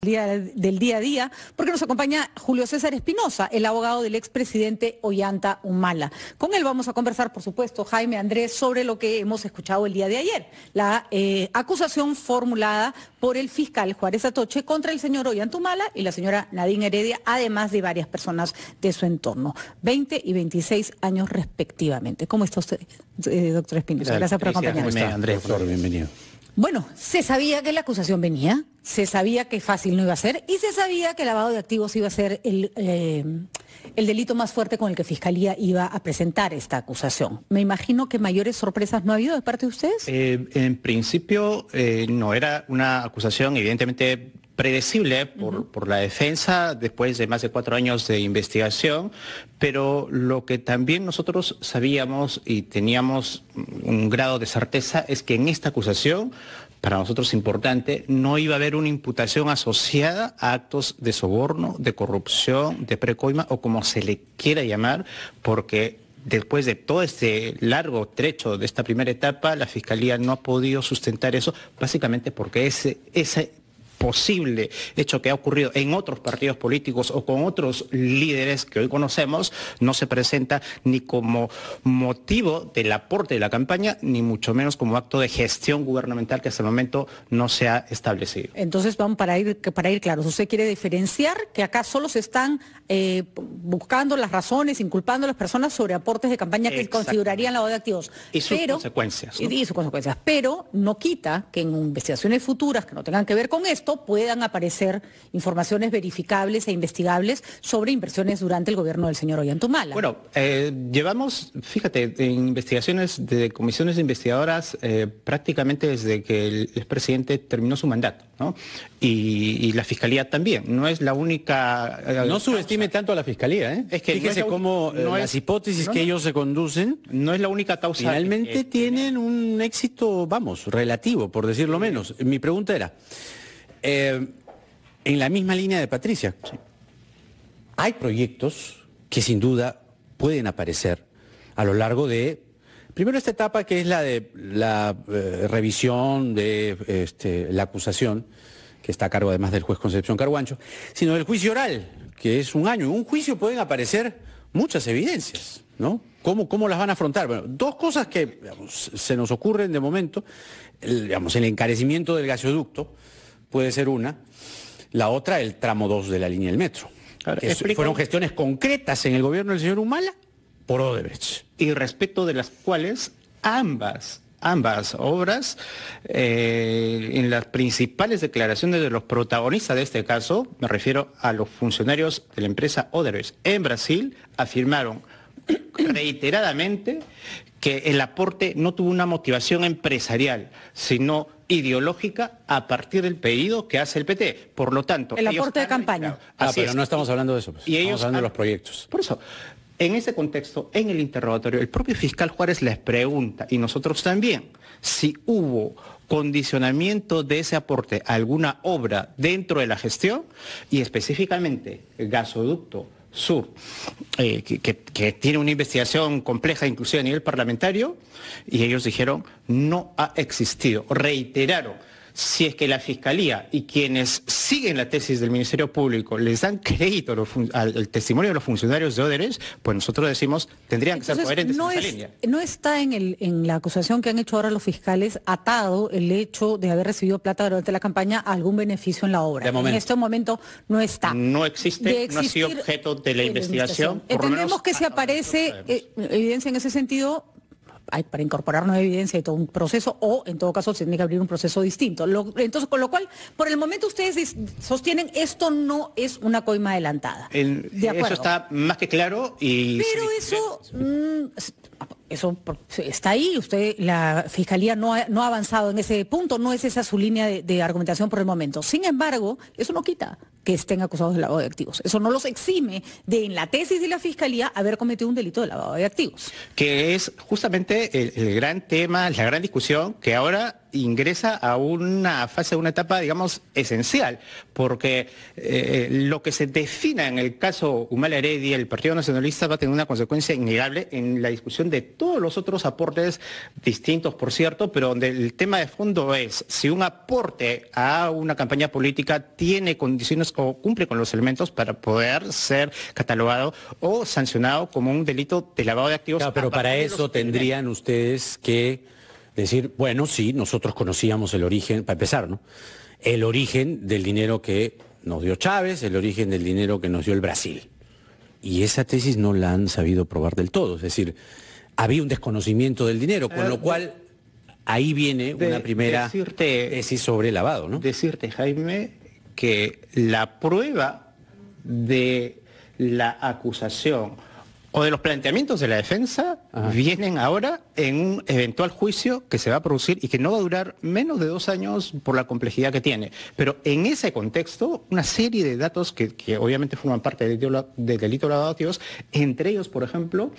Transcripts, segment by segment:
del día a día, porque nos acompaña Julio César Espinosa, el abogado del expresidente Ollanta Humala. Con él vamos a conversar, por supuesto, Jaime Andrés, sobre lo que hemos escuchado el día de ayer, la eh, acusación formulada por el fiscal Juárez Atoche contra el señor Ollanta Humala y la señora Nadine Heredia, además de varias personas de su entorno, 20 y 26 años respectivamente. ¿Cómo está usted, eh, doctor Espinosa? Gracias por acompañarnos. Andrés, doctor, bienvenido. Bueno, se sabía que la acusación venía, se sabía que fácil no iba a ser y se sabía que el lavado de activos iba a ser el, eh, delito más fuerte con el que Fiscalía iba a presentar esta acusación. Me imagino que mayores sorpresas no ha habido de parte de ustedes. Eh, en principio eh, no era una acusación evidentemente predecible por, por, la defensa después de más de cuatro años de investigación, pero lo que también nosotros sabíamos y teníamos un grado de certeza es que en esta acusación, para nosotros importante, no iba a haber una imputación asociada a actos de soborno, de corrupción, de precoima o como se le quiera llamar, porque después de todo este largo trecho de esta primera etapa, la Fiscalía no ha podido sustentar eso, básicamente porque ese, ese posible hecho que ha ocurrido en otros partidos políticos o con otros líderes que hoy conocemos, no se presenta ni como motivo del aporte de la campaña, ni mucho menos como acto de gestión gubernamental que hasta el momento no se ha establecido. Entonces, vamos para ir, para ir claros, usted quiere diferenciar que acá solo se están eh, buscando las razones, inculpando a las personas sobre aportes de campaña que configurarían la de activos. Y sus consecuencias. y sus consecuencias. Pero no quita que en investigaciones futuras que no tengan que ver con esto, puedan aparecer informaciones verificables e investigables sobre inversiones durante el gobierno del señor Ollantumala. Bueno, eh, llevamos, fíjate, investigaciones de comisiones investigadoras eh, prácticamente desde que el expresidente terminó su mandato, ¿no? Y, la fiscalía también, no es la única... Eh, no subestime tanto a la fiscalía, ¿eh? Es que Fíjese cómo las hipótesis que ellos se conducen... No es la única causa. Finalmente tienen un éxito, vamos, relativo, por decirlo menos. Mi pregunta era, eh, en la misma línea de Patricia, hay proyectos que sin duda pueden aparecer a lo largo de, primero esta etapa que es la de la eh, revisión de este, la acusación, que está a cargo además del juez Concepción Carguancho, sino del juicio oral, que es un año. En un juicio pueden aparecer muchas evidencias, ¿no? ¿Cómo, cómo las van a afrontar? Bueno, dos cosas que se nos ocurren de momento, digamos, el encarecimiento del gasoducto, puede ser una. La otra, el tramo 2 de la línea del metro. fueron gestiones concretas en el gobierno del señor Humala por Odebrecht. Y respecto de las cuales ambas ambas obras eh, en las principales declaraciones de los protagonistas de este caso, me refiero a los funcionarios de la empresa Odebrecht en Brasil, afirmaron reiteradamente que el aporte no tuvo una motivación empresarial, sino ideológica a partir del pedido que hace el PT. Por lo tanto... El aporte de campaña. Ah, pero no estamos hablando de eso. Pues. Y estamos hablando de los proyectos. Por eso, en ese contexto, en el interrogatorio, el propio fiscal Juárez les pregunta, y nosotros también, si hubo condicionamiento de ese aporte a alguna obra dentro de la gestión y específicamente el gasoducto, eh, que, que, tiene una investigación compleja, inclusive a nivel parlamentario, y ellos dijeron no ha existido. Reiteraron si es que la Fiscalía y quienes siguen la tesis del Ministerio Público les dan crédito al, testimonio de los funcionarios de Oderes, pues nosotros decimos tendrían que ser coherentes no en esa línea. No está en, la acusación que han hecho ahora los fiscales atado el hecho de haber recibido plata durante la campaña algún beneficio en la obra. en este momento no está. No existe, no ha sido objeto de la investigación. Entendemos que si aparece eh, evidencia en ese sentido, para incorporar nueva evidencia de todo un proceso, o en todo caso se tiene que abrir un proceso distinto. entonces, con lo cual, por el momento ustedes sostienen esto no es una coima adelantada. Eso está más que claro y... Pero eso... Mm, eso está ahí, usted, la Fiscalía no ha, avanzado en ese punto, no es esa su línea de argumentación por el momento. Sin embargo, eso no quita que estén acusados de lavado de activos. Eso no los exime de en la tesis de la Fiscalía haber cometido un delito de lavado de activos. Que es justamente el, gran tema, la gran discusión que ahora ingresa a una fase, una etapa, digamos, esencial, porque eh, lo que se defina en el caso Humala Heredia, el Partido Nacionalista, va a tener una consecuencia innegable en la discusión de todos los otros aportes distintos, por cierto, pero donde el tema de fondo es si un aporte a una campaña política tiene condiciones o cumple con los elementos para poder ser catalogado o sancionado como un delito de lavado de activos. pero para eso tendrían ustedes que decir, bueno, sí, nosotros conocíamos el origen, para empezar, ¿no? El origen del dinero que nos dio Chávez, el origen del dinero que nos dio el Brasil. Y esa tesis no la han sabido probar del todo, es decir, había un desconocimiento del dinero, con eh, lo cual ahí viene una primera tesis sobre lavado, ¿no? Decirte, Jaime, que la prueba de la acusación o de los planteamientos de la defensa vienen ahora en un eventual juicio que se va a producir y que no va a durar menos de dos años por la complejidad que tiene. Pero en ese contexto, una serie de datos que, obviamente forman parte del delito de lavado de entre ellos, por ejemplo,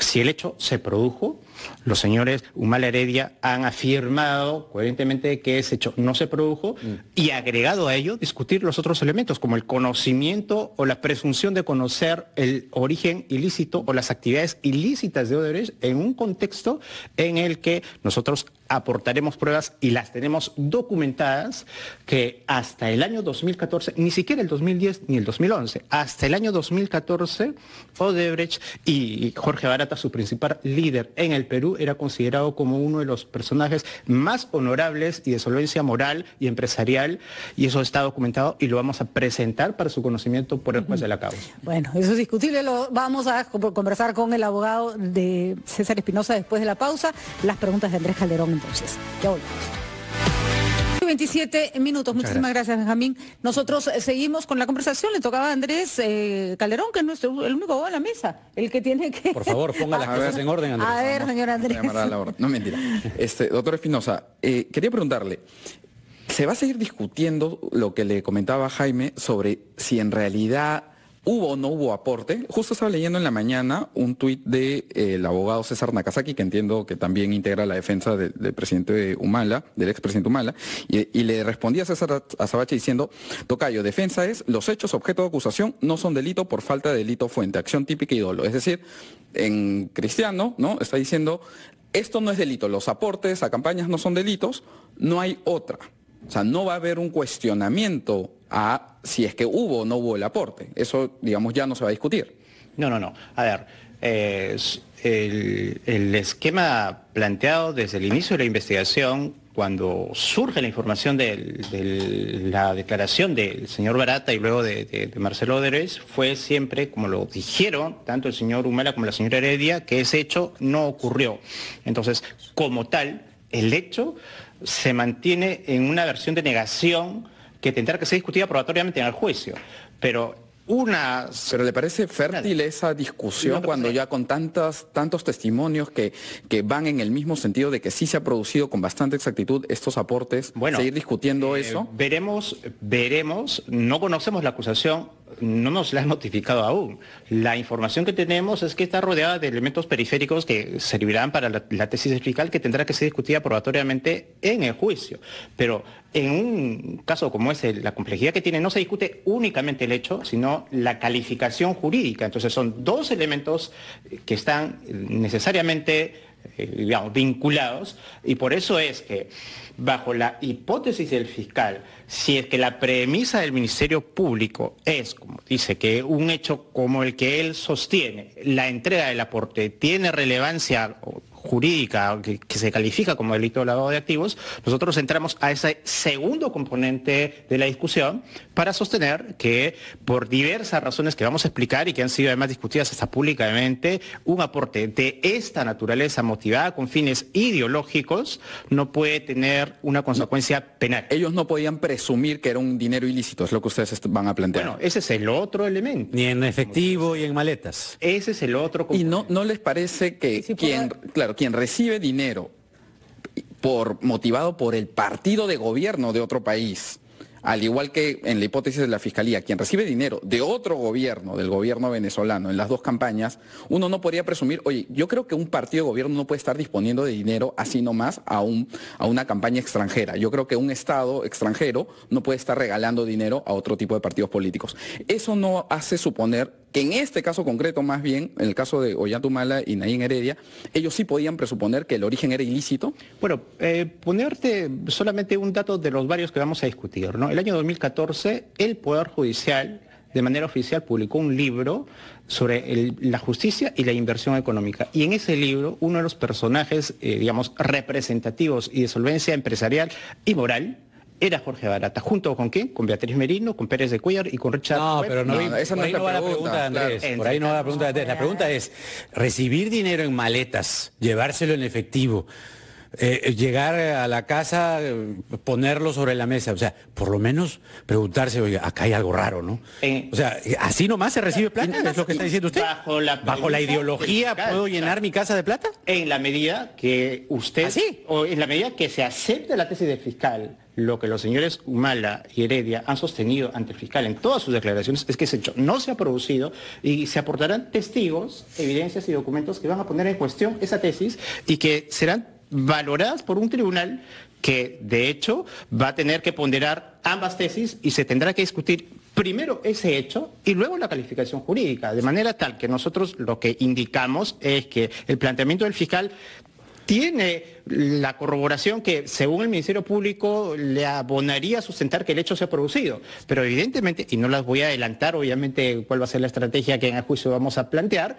si el hecho se produjo, los señores Humala Heredia han afirmado coherentemente que ese hecho no se produjo mm. y agregado a ello discutir los otros elementos como el conocimiento o la presunción de conocer el origen ilícito o las actividades ilícitas de Odebrecht en un contexto en el que nosotros aportaremos pruebas y las tenemos documentadas que hasta el año 2014, ni siquiera el 2010 ni el 2011, hasta el año 2014, Odebrecht y Jorge Barata, su principal líder en el Perú, era considerado como uno de los personajes más honorables y de solvencia moral y empresarial, y eso está documentado y lo vamos a presentar para su conocimiento por el juez de la causa. Bueno, eso es discutible, lo vamos a conversar con el abogado de César Espinosa después de la pausa, las preguntas de Andrés Calderón entonces. Ya volvemos. 27 minutos. Muchísimas gracias. Benjamín. Nosotros eh, seguimos con la conversación. Le tocaba a Andrés eh, Calderón, que es nuestro, el único a la mesa, el que tiene que... Por favor, ponga las cosas en orden, Andrés. A ver, señor Andrés. no, mentira. Este, doctor Espinosa, eh, quería preguntarle, ¿se va a seguir discutiendo lo que le comentaba Jaime sobre si en realidad hubo o no hubo aporte. Justo estaba leyendo en la mañana un tuit del eh, abogado César Nakazaki, que entiendo que también integra la defensa del presidente Humala, del expresidente Humala, y, le respondía a César Azabache diciendo, Tocayo, defensa es, los hechos objeto de acusación no son delito por falta de delito fuente, acción típica y dolo. Es decir, en cristiano, ¿no? Está diciendo, esto no es delito, los aportes a campañas no son delitos, no hay otra. O sea, no va a haber un cuestionamiento a si es que hubo o no hubo el aporte. Eso, digamos, ya no se va a discutir. No, no, no. A ver, eh, el, esquema planteado desde el inicio de la investigación cuando surge la información de, la declaración del señor Barata y luego de, Marcelo Oderes, fue siempre, como lo dijeron tanto el señor Humela como la señora Heredia, que ese hecho no ocurrió. Entonces, como tal, el hecho se mantiene en una versión de negación que tendrá que ser discutida probatoriamente en el juicio. Pero una... Pero le parece fértil esa discusión cuando ya con tantas, tantos testimonios que, que van en el mismo sentido de que sí se ha producido con bastante exactitud estos aportes, seguir discutiendo eh, eso. Veremos, veremos, no conocemos la acusación no nos la han notificado aún. La información que tenemos es que está rodeada de elementos periféricos que servirán para la, tesis fiscal que tendrá que ser discutida probatoriamente en el juicio. Pero en un caso como ese, la complejidad que tiene, no se discute únicamente el hecho, sino la calificación jurídica. Entonces son dos elementos que están necesariamente digamos, vinculados, y por eso es que, bajo la hipótesis del fiscal, si es que la premisa del Ministerio Público es, como dice, que un hecho como el que él sostiene, la entrega del aporte, tiene relevancia jurídica que, se califica como delito de lavado de activos, nosotros entramos a ese segundo componente de la discusión para sostener que por diversas razones que vamos a explicar y que han sido además discutidas hasta públicamente, un aporte de esta naturaleza motivada con fines ideológicos no puede tener una consecuencia penal. Ellos no podían presumir que era un dinero ilícito, es lo que ustedes van a plantear. Bueno, ese es el otro elemento. Ni en efectivo y en maletas. Ese es el otro componente. Y no, no les parece que quien, claro, quien recibe dinero por, motivado por el partido de gobierno de otro país, al igual que en la hipótesis de la Fiscalía, quien recibe dinero de otro gobierno, del gobierno venezolano, en las dos campañas, uno no podría presumir, oye, yo creo que un partido de gobierno no puede estar disponiendo de dinero así nomás a, un, a una campaña extranjera. Yo creo que un Estado extranjero no puede estar regalando dinero a otro tipo de partidos políticos. Eso no hace suponer que en este caso concreto más bien, en el caso de Ollantumala y Naín Heredia, ellos sí podían presuponer que el origen era ilícito? Bueno, eh, ponerte solamente un dato de los varios que vamos a discutir. ¿no? El año 2014, el Poder Judicial de manera oficial publicó un libro sobre la justicia y la inversión económica. Y en ese libro, uno de los personajes, eh, digamos, representativos y de solvencia empresarial y moral era Jorge Barata. ¿Junto con quién? Con Beatriz Merino, con Pérez de Cuellar y con Richard. No, pero no, esa no es la, pregunta, Andrés. Por ahí no va la pregunta de Andrés. La pregunta es, recibir dinero en maletas, llevárselo en efectivo. Eh, eh, llegar eh, a la casa, ponerlo sobre la mesa, o sea, por lo menos preguntarse, oye, acá hay algo raro, ¿no? o sea, así nomás se recibe plata, es lo que está diciendo usted. Bajo la, ideología, ¿puedo llenar mi casa de plata? En la medida que usted, ¿Así? o en la medida que se acepte la tesis del fiscal, lo que los señores Humala y Heredia han sostenido ante el fiscal en todas sus declaraciones es que ese hecho no se ha producido y se aportarán testigos, evidencias y documentos que van a poner en cuestión esa tesis y que serán valoradas por un tribunal que de hecho va a tener que ponderar ambas tesis y se tendrá que discutir primero ese hecho y luego la calificación jurídica, de manera tal que nosotros lo que indicamos es que el planteamiento del fiscal tiene la corroboración que, según el Ministerio Público, le abonaría sustentar que el hecho se ha producido. Pero evidentemente, y no las voy a adelantar, obviamente, cuál va a ser la estrategia que en el juicio vamos a plantear,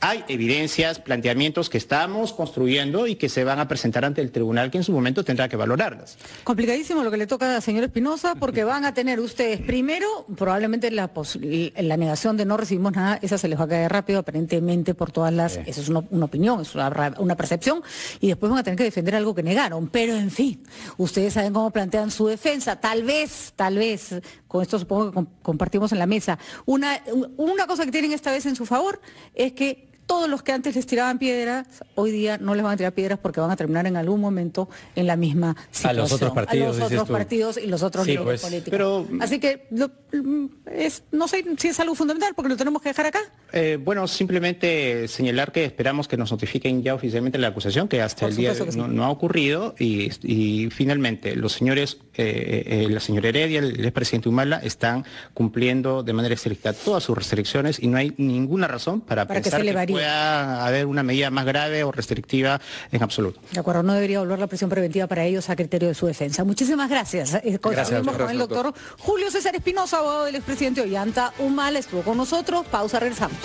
hay evidencias, planteamientos que estamos construyendo y que se van a presentar ante el tribunal que en su momento tendrá que valorarlas. Complicadísimo lo que le toca a la señora Espinosa porque van a tener ustedes primero probablemente la, la negación de no recibimos nada, esa se les va a caer rápido aparentemente por todas las, eso es una, opinión, es una, una percepción, y después van a tener que defender algo que negaron, pero en fin, ustedes saben cómo plantean su defensa. Tal vez, tal vez, con esto supongo que compartimos en la mesa, una, una cosa que tienen esta vez en su favor es que todos los que antes les tiraban piedras, hoy día no les van a tirar piedras porque van a terminar en algún momento en la misma situación. A los otros partidos. partidos y los otros pues. políticos. Así que no sé si es algo fundamental porque lo tenemos que dejar acá. Eh, bueno, simplemente señalar que esperamos que nos notifiquen ya oficialmente la acusación, que hasta el día no, ha ocurrido. Y, finalmente, los señores, eh, eh, la señora Heredia, el, expresidente Humala, están cumpliendo de manera estricta todas sus restricciones y no hay ninguna razón para, pensar que, se que a haber una medida más grave o restrictiva en absoluto. De acuerdo, no debería volver la presión preventiva para ellos a criterio de su defensa. Muchísimas gracias. Eh, Continuamos con el doctor, Julio César Espinosa, abogado del expresidente Ollanta Humala, estuvo con nosotros. Pausa, regresamos.